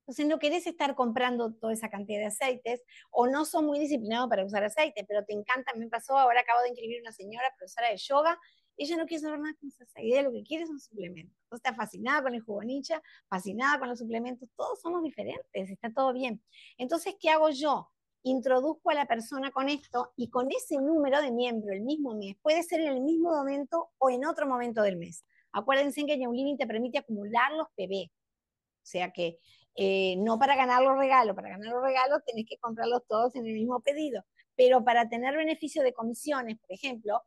Speaker 1: entonces no querés estar comprando toda esa cantidad de aceites o no son muy disciplinados para usar aceite, pero te encanta. Me pasó, ahora acabo de inscribir una señora profesora de yoga. Ella no quiere saber nada con esa idea, lo que quiere un suplemento. Entonces está fascinada con el jugo nicha, fascinada con los suplementos. Todos somos diferentes, está todo bien. Entonces, ¿qué hago yo? introduzco a la persona con esto y con ese número de miembros el mismo mes. Puede ser en el mismo momento o en otro momento del mes. Acuérdense que New te permite acumular los PB. O sea que eh, no para ganar los regalos, para ganar los regalos tenés que comprarlos todos en el mismo pedido, pero para tener beneficio de comisiones, por ejemplo,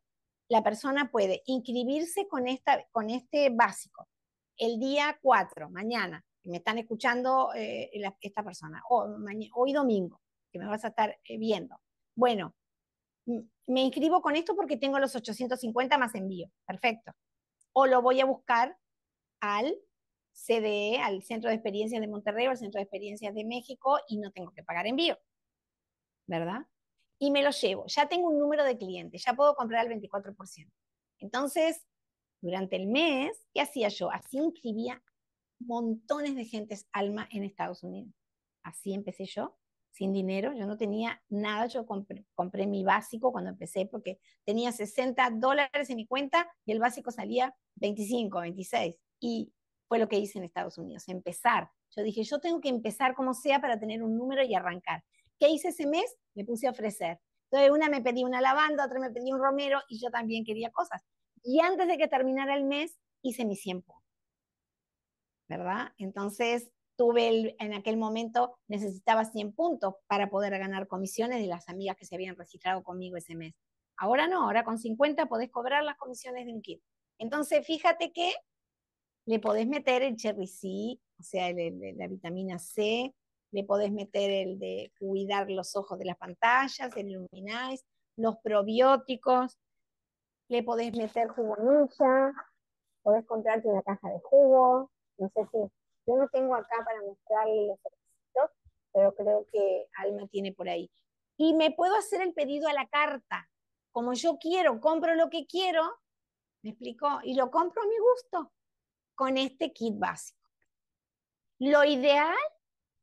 Speaker 1: la persona puede inscribirse con, esta, con este básico el día 4, mañana, que me están escuchando eh, esta persona, o hoy domingo, que me vas a estar eh, viendo. Bueno, me inscribo con esto porque tengo los 850 más envío, perfecto. O lo voy a buscar al CDE, al Centro de Experiencias de Monterrey al Centro de Experiencias de México y no tengo que pagar envío, ¿verdad? Y me lo llevo. Ya tengo un número de clientes, ya puedo comprar al 24%. Entonces, durante el mes, ¿qué hacía yo? Así inscribía montones de gentes alma en Estados Unidos. Así empecé yo, sin dinero, yo no tenía nada, yo compré, mi básico cuando empecé porque tenía 60 dólares en mi cuenta y el básico salía 25, 26. Y fue lo que hice en Estados Unidos, empezar. Yo dije, yo tengo que empezar como sea para tener un número y arrancar. ¿Qué hice ese mes? Me puse a ofrecer. Entonces una me pedía una lavanda, otra me pedía un romero y yo también quería cosas. Y antes de que terminara el mes, hice mi 100 puntos. ¿Verdad? Entonces tuve en aquel momento, necesitaba 100 puntos para poder ganar comisiones de las amigas que se habían registrado conmigo ese mes. Ahora no, ahora con 50 podés cobrar las comisiones de un kit. Entonces, fíjate que le podés meter el cherry C, o sea, la vitamina C, le podés meter el de cuidar los ojos de las pantallas, el lumináis los probióticos, le podés meter jugo podés comprarte una caja de jugo, no sé si, yo no tengo acá para mostrarle los productos, pero creo que Alma tiene por ahí. Y me puedo hacer el pedido a la carta, como yo quiero, compro lo que quiero, me explicó, y lo compro a mi gusto con este kit básico. Lo ideal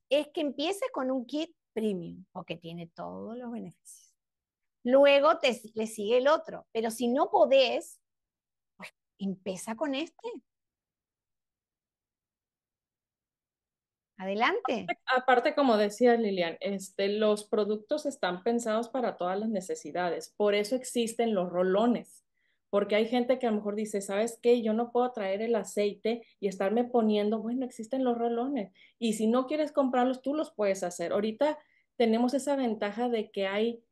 Speaker 1: es que empieces con un kit premium, porque tiene todos los beneficios. Luego te, le sigue el otro, pero si no podés, pues empieza con este.
Speaker 2: Adelante. Aparte, como decía Lilian, este, los productos están pensados para todas las necesidades. Por eso existen los rolones porque hay gente que a lo mejor dice, ¿sabes qué? Yo no puedo traer el aceite y estarme poniendo, bueno, existen los rolones y si no quieres comprarlos, tú los puedes hacer. Ahorita tenemos esa ventaja de que hay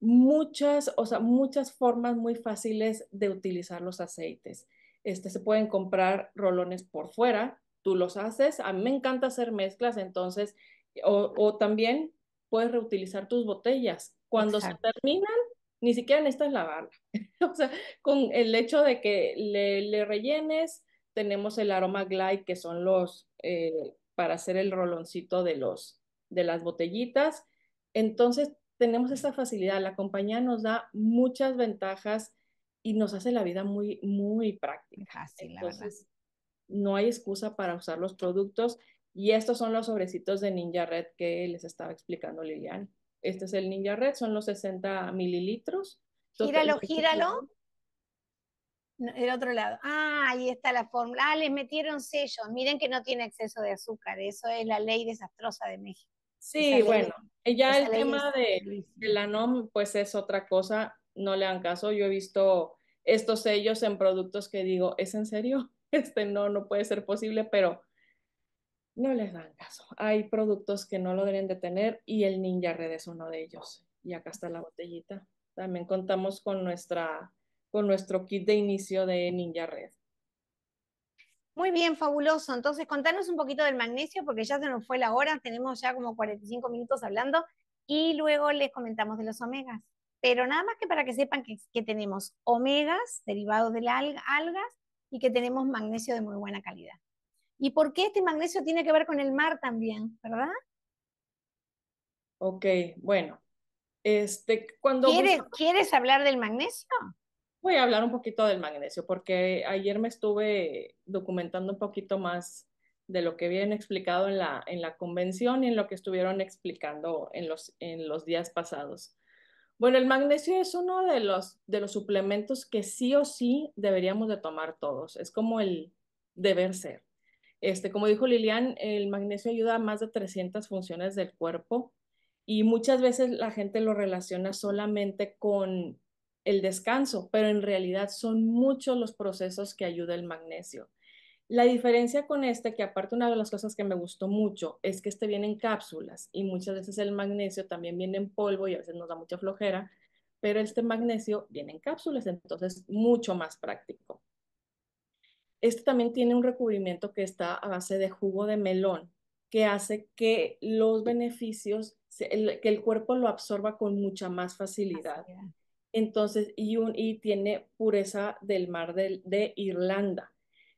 Speaker 2: muchas, o sea, muchas formas muy fáciles de utilizar los aceites. Este, se pueden comprar rolones por fuera, tú los haces. A mí me encanta hacer mezclas, entonces, o, también puedes reutilizar tus botellas. Cuando se terminan, ni siquiera necesitas lavarla. con el hecho de que le, rellenes, tenemos el aroma glide, que son los, eh, para hacer el roloncito de, los, de las botellitas. Entonces, tenemos esta facilidad. La compañía nos da muchas ventajas y nos hace la vida muy, muy práctica. Entonces, no hay excusa para usar los productos. Y estos son los sobrecitos de Ninja Red que les estaba explicando Lilian. Este es el Ninja Red, son los 60 mililitros. Gíralo, gíralo.
Speaker 1: el otro lado. Ah, ahí está la fórmula. Ah, les metieron sellos. Miren que no tiene exceso de azúcar. Eso es la ley desastrosa de México. Sí, bueno,
Speaker 2: ya el tema de, de, la NOM, pues es otra cosa. No le dan caso. Yo he visto estos sellos en productos que digo, ¿es en serio? Este no, no puede ser posible, pero no les dan caso. Hay productos que no lo deben de tener y el Ninja Red es uno de ellos. Y acá está la botellita. También contamos con, nuestra, con nuestro kit de inicio de Ninja Red. Muy
Speaker 1: bien, fabuloso. Entonces, contanos un poquito del magnesio, porque ya se nos fue la hora, tenemos ya como 45 minutos hablando, y luego les comentamos de los omegas. Pero nada más que para que sepan que, que tenemos omegas derivados de las algas y que tenemos magnesio de muy buena calidad. ¿Y por qué este magnesio tiene que ver con el mar también, verdad?
Speaker 2: Ok, bueno, este, cuando
Speaker 1: ¿Quieres, hablar del magnesio?
Speaker 2: Voy a hablar un poquito del magnesio, porque ayer me estuve documentando un poquito más de lo que habían explicado en la, en la convención y en lo que estuvieron explicando en los, en los días pasados. Bueno, el magnesio es uno de los, de los suplementos que sí o sí deberíamos de tomar todos. Es como el deber ser. Este, como dijo Lilian, el magnesio ayuda a más de 300 funciones del cuerpo y muchas veces la gente lo relaciona solamente con el descanso, pero en realidad son muchos los procesos que ayuda el magnesio. La diferencia con este, que aparte una de las cosas que me gustó mucho, es que este viene en cápsulas y muchas veces el magnesio también viene en polvo y a veces nos da mucha flojera, pero este magnesio viene en cápsulas, entonces mucho más práctico. Este también tiene un recubrimiento que está a base de jugo de melón, que hace que los beneficios que el cuerpo lo absorba con mucha más facilidad. Entonces, y, un, y tiene pureza del mar de, de Irlanda.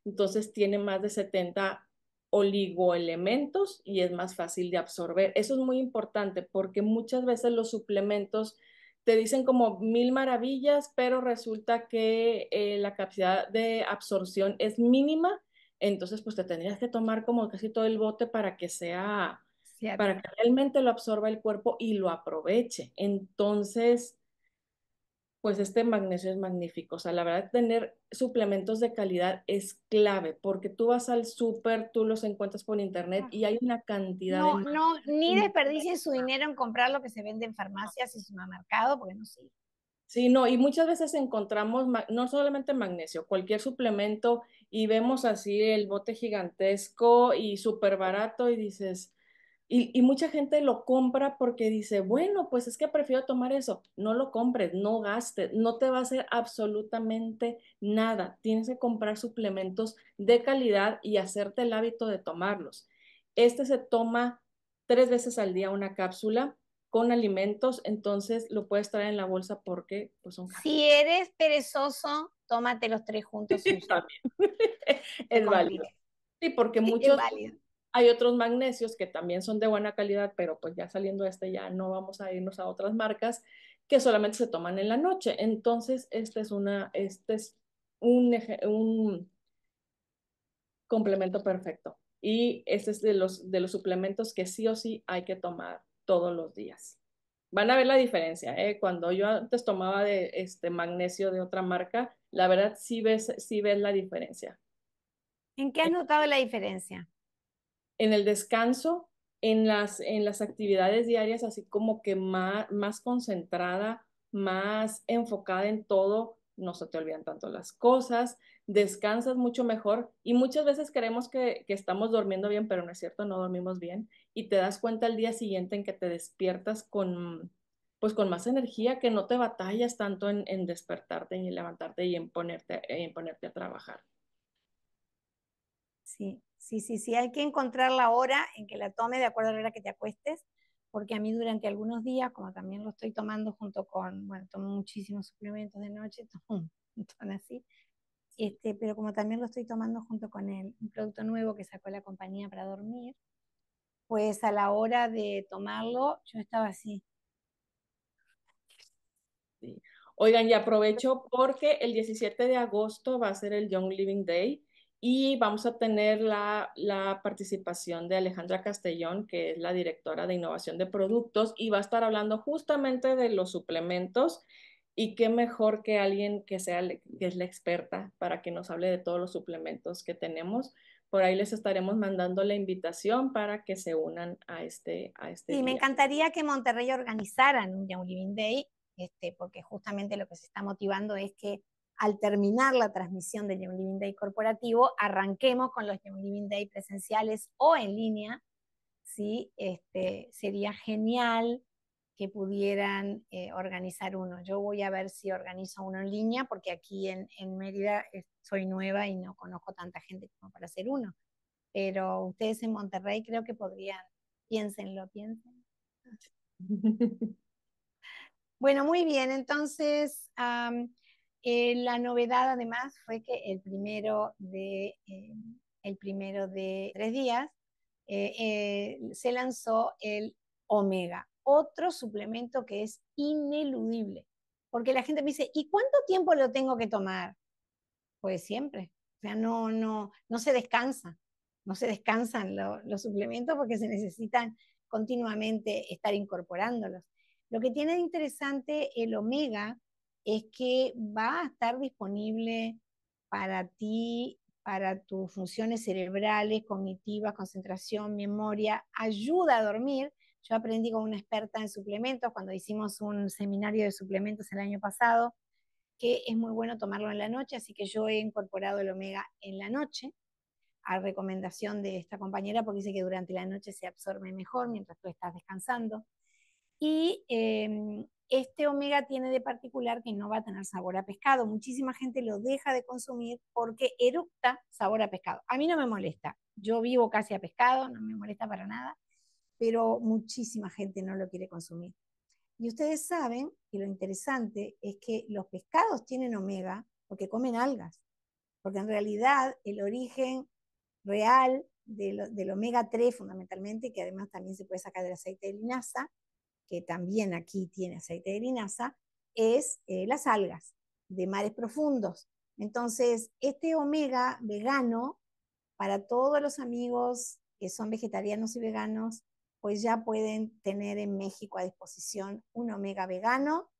Speaker 2: Entonces, tiene más de 70 oligoelementos y es más fácil de absorber. Eso es muy importante porque muchas veces los suplementos te dicen como mil maravillas, pero resulta que eh, la capacidad de absorción es mínima, entonces pues te tendrías que tomar como casi todo el bote para que sea para que realmente lo absorba el cuerpo y lo aproveche. Entonces, pues este magnesio es magnífico. O sea, la verdad, tener suplementos de calidad es clave, porque tú vas al súper, tú los encuentras por internet y hay una cantidad. No, de...
Speaker 1: no, ni
Speaker 2: desperdicies
Speaker 1: su dinero en comprar lo que se vende en farmacias y supermercado, porque no sé.
Speaker 2: Sí, no, y muchas veces encontramos no solamente magnesio, cualquier suplemento y vemos así el bote gigantesco y súper barato y dices, y, mucha gente lo compra porque dice, bueno, pues es que prefiero tomar eso. No lo compres, no gastes, no te va a hacer absolutamente nada. Tienes que comprar suplementos de calidad y hacerte el hábito de tomarlos. Este se toma tres veces al día una cápsula con alimentos, entonces lo puedes traer en la bolsa porque pues son Si
Speaker 1: eres perezoso, tómate los tres juntos. Sí, también.
Speaker 2: es válido. Sí, porque muchos... Hay otros magnesios que también son de buena calidad, pero pues ya saliendo este ya no vamos a irnos a otras marcas que solamente se toman en la noche. Entonces, este es, una, este un, complemento perfecto. Y este es de los, de los suplementos que sí o sí hay que tomar todos los días. Van a ver la diferencia. ¿eh? Cuando yo antes tomaba de este magnesio de otra marca, la verdad sí ves, sí ves la diferencia. ¿En qué has notado la diferencia? en el descanso, en las, en las actividades diarias, así como que más, más concentrada, más enfocada en todo, no se te olvidan tanto las cosas, descansas mucho mejor y muchas veces queremos que, que, estamos durmiendo bien, pero no es cierto, no dormimos bien y te das cuenta el día siguiente en que te despiertas con pues con más energía, que no te batallas tanto en, despertarte y en levantarte y en ponerte, en ponerte a trabajar.
Speaker 1: Sí, Sí, sí, sí, hay que encontrar la hora en que la tome de acuerdo a la hora que te acuestes, porque a mí durante algunos días, como también lo estoy tomando junto con, bueno, tomo muchísimos suplementos de noche, tomo así, este, pero como también lo estoy tomando junto con el, un producto nuevo que sacó la compañía para dormir, pues a la hora de tomarlo yo estaba así.
Speaker 2: Oigan, y aprovecho porque el 17 de agosto va a ser el Young Living Day y vamos a tener la, participación de Alejandra Castellón, que es la directora de innovación de productos, y va a estar hablando justamente de los suplementos. Y qué mejor que alguien que sea que es la experta para que nos hable de todos los suplementos que tenemos. Por ahí les estaremos mandando la invitación para que se unan a este a este. Y me
Speaker 1: encantaría que Monterrey organizaran un Young Living Day, este, porque justamente lo que se está motivando es que al terminar la transmisión del Young Living Day corporativo, arranquemos con los Young Living Day presenciales o en línea. ¿sí? Este, sería genial que pudieran eh, organizar uno. Yo voy a ver si organizo uno en línea, porque aquí en, Mérida eh, soy nueva y no conozco tanta gente como para hacer uno. Pero ustedes en Monterrey creo que podrían, piénsenlo, piensen. bueno, muy bien, entonces... Eh, la novedad además fue que el primero de, eh, el primero de tres días eh, se lanzó el Omega, otro suplemento que es ineludible, porque la gente me dice, ¿y cuánto tiempo lo tengo que tomar? Pues siempre, o sea, no, no, no se descansa, no se descansan los suplementos porque se necesitan continuamente estar incorporándolos. Lo que tiene de interesante el Omega es que va a estar disponible para ti, para tus funciones cerebrales, cognitivas, concentración, memoria, ayuda a dormir. Yo aprendí con una experta en suplementos cuando hicimos un seminario de suplementos el año pasado, que es muy bueno tomarlo en la noche, así que yo he incorporado el omega en la noche a recomendación de esta compañera porque dice que durante la noche se absorbe mejor mientras tú estás descansando. Y em, este omega tiene de particular que no va a tener sabor a pescado. Muchísima gente lo deja de consumir porque eructa sabor a pescado. A mí no me molesta. Yo vivo casi a pescado, no me molesta para nada, pero muchísima gente no lo quiere consumir. Y ustedes saben que lo interesante es que los pescados tienen omega porque comen algas, porque en realidad el origen real del, omega 3 fundamentalmente, que además también se puede sacar del aceite de linaza, que también aquí tiene aceite de linaza, es eh, las algas de mares profundos. Entonces, este omega vegano, para todos los amigos que son vegetarianos y veganos, pues ya pueden tener en México a disposición un omega vegano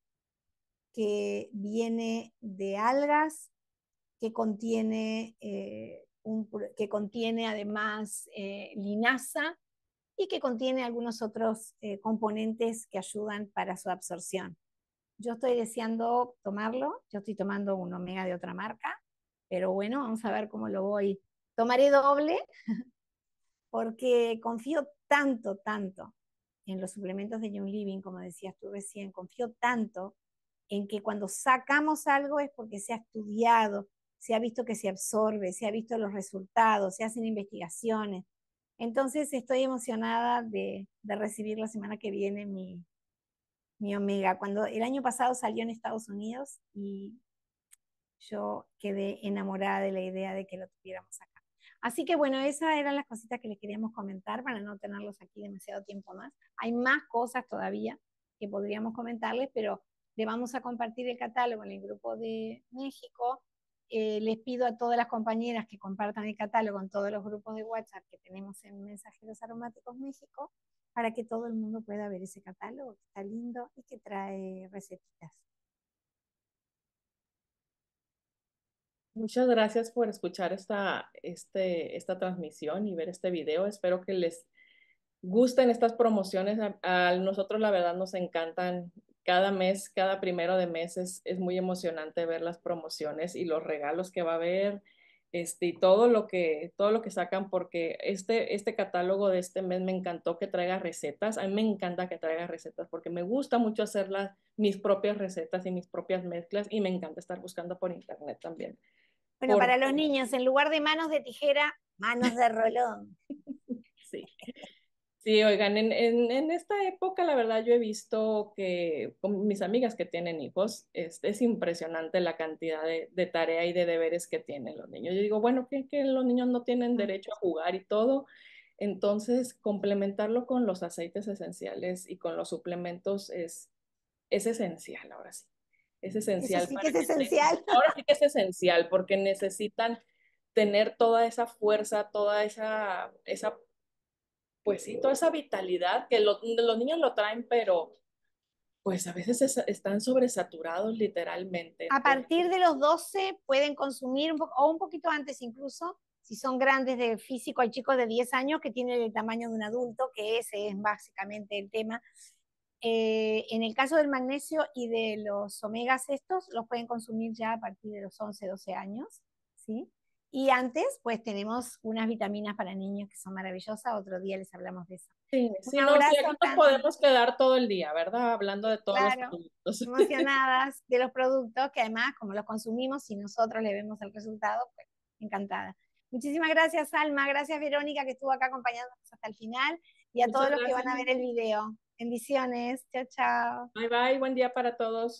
Speaker 1: que viene de algas, que contiene, eh, que contiene además eh, linaza, y que contiene algunos otros eh, componentes que ayudan para su absorción. Yo estoy deseando tomarlo, yo estoy tomando un omega de otra marca, pero bueno, vamos a ver cómo lo voy. Tomaré doble porque confío tanto, tanto en los suplementos de Young Living, como decías tú recién, confío tanto en que cuando sacamos algo es porque se ha estudiado, se ha visto que se absorbe, se ha visto los resultados, se hacen investigaciones, entonces estoy emocionada de, recibir la semana que viene mi, mi omega. Cuando el año pasado salió en Estados Unidos y yo quedé enamorada de la idea de que lo tuviéramos acá. Así que bueno, esas eran las cositas que les queríamos comentar para no tenerlos aquí demasiado tiempo más. Hay más cosas todavía que podríamos comentarles, pero le vamos a compartir el catálogo en el grupo de México eh, les pido a todas las compañeras que compartan el catálogo en todos los grupos de WhatsApp que tenemos en Mensajeros Aromáticos México para que todo el mundo pueda ver ese catálogo que está lindo y que trae recetas.
Speaker 2: Muchas gracias por escuchar esta, este, esta transmisión y ver este video. Espero que les gusten estas promociones. a nosotros la verdad nos encantan cada mes, cada primero de mes es, muy emocionante ver las promociones y los regalos que va a haber. Este, y todo lo que todo lo que sacan porque este este catálogo de este mes me encantó que traiga recetas a mí me encanta que traiga recetas porque me gusta mucho hacer mis propias recetas y mis propias mezclas y me encanta estar buscando por internet también bueno para
Speaker 1: los niños en lugar de manos de tijera manos de rolón
Speaker 2: sí Sí, oigan, en, esta época, la verdad, yo he visto que con mis amigas que tienen hijos, es, este, es impresionante la cantidad de, tarea y de deberes que tienen los niños. Yo digo, bueno, que, que los niños no tienen derecho a jugar y todo. Entonces, complementarlo con los aceites esenciales y con los suplementos es, es esencial, ahora sí. Es esencial. ahora sí que es esencial, porque necesitan tener toda esa fuerza, toda esa, esa pues sí, toda esa vitalidad que los niños lo traen, pero pues a veces están sobresaturados literalmente. A
Speaker 1: partir de los 12 pueden consumir, un o un poquito antes incluso, si son grandes de físico, hay chicos de 10 años que tienen el tamaño de un adulto, que ese es básicamente el tema. Eh, en el caso del magnesio y de los omegas estos, los pueden consumir ya a partir de los 11, 12 años, ¿sí? Y antes, pues tenemos unas vitaminas para niños que son maravillosas. Otro día les hablamos de eso.
Speaker 2: Sí, sí nos podemos quedar todo el día, ¿verdad? Hablando de todos los productos. Emocionadas
Speaker 1: de los productos que además, como los consumimos y nosotros le vemos el resultado, pues encantada. Muchísimas gracias, Alma. Gracias, Verónica, que estuvo acá acompañándonos hasta el final. Y a todos los que van a ver el video. Bendiciones. Chao, chao.
Speaker 2: Bye, bye. Buen día para todos.